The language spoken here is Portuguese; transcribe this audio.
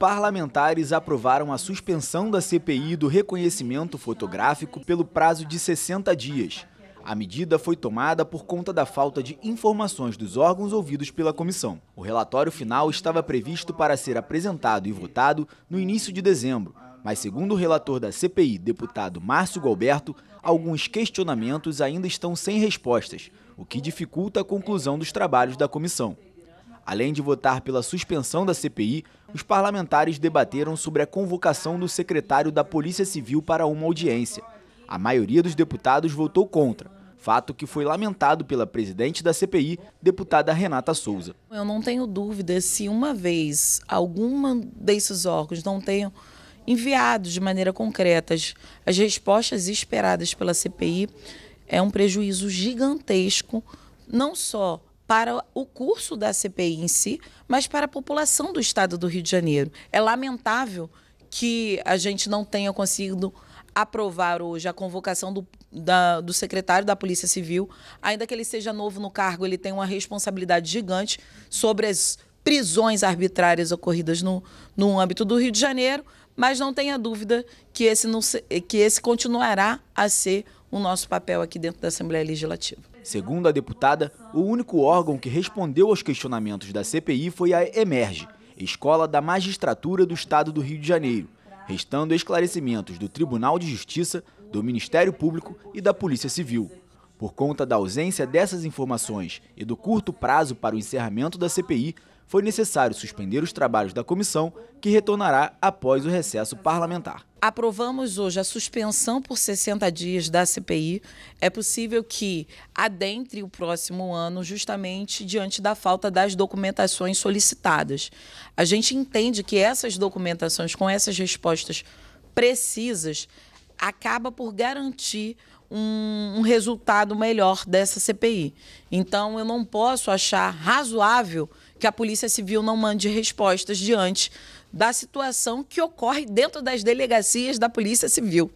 parlamentares aprovaram a suspensão da CPI do reconhecimento fotográfico pelo prazo de 60 dias. A medida foi tomada por conta da falta de informações dos órgãos ouvidos pela comissão. O relatório final estava previsto para ser apresentado e votado no início de dezembro, mas, segundo o relator da CPI, deputado Márcio Galberto, alguns questionamentos ainda estão sem respostas, o que dificulta a conclusão dos trabalhos da comissão. Além de votar pela suspensão da CPI, os parlamentares debateram sobre a convocação do secretário da Polícia Civil para uma audiência. A maioria dos deputados votou contra, fato que foi lamentado pela presidente da CPI, deputada Renata Souza. Eu não tenho dúvida se uma vez alguma desses órgãos não tenham enviado de maneira concreta as, as respostas esperadas pela CPI, é um prejuízo gigantesco, não só para o curso da CPI em si, mas para a população do estado do Rio de Janeiro. É lamentável que a gente não tenha conseguido aprovar hoje a convocação do, da, do secretário da Polícia Civil. Ainda que ele seja novo no cargo, ele tem uma responsabilidade gigante sobre as prisões arbitrárias ocorridas no, no âmbito do Rio de Janeiro, mas não tenha dúvida que esse, não, que esse continuará a ser o nosso papel aqui dentro da Assembleia Legislativa. Segundo a deputada, o único órgão que respondeu aos questionamentos da CPI foi a Emerge, Escola da Magistratura do Estado do Rio de Janeiro, restando esclarecimentos do Tribunal de Justiça, do Ministério Público e da Polícia Civil. Por conta da ausência dessas informações e do curto prazo para o encerramento da CPI, foi necessário suspender os trabalhos da comissão, que retornará após o recesso parlamentar aprovamos hoje a suspensão por 60 dias da CPI. É possível que adentre o próximo ano, justamente diante da falta das documentações solicitadas. A gente entende que essas documentações, com essas respostas precisas, acaba por garantir um, um resultado melhor dessa CPI. Então, eu não posso achar razoável que a Polícia Civil não mande respostas diante da situação que ocorre dentro das delegacias da Polícia Civil.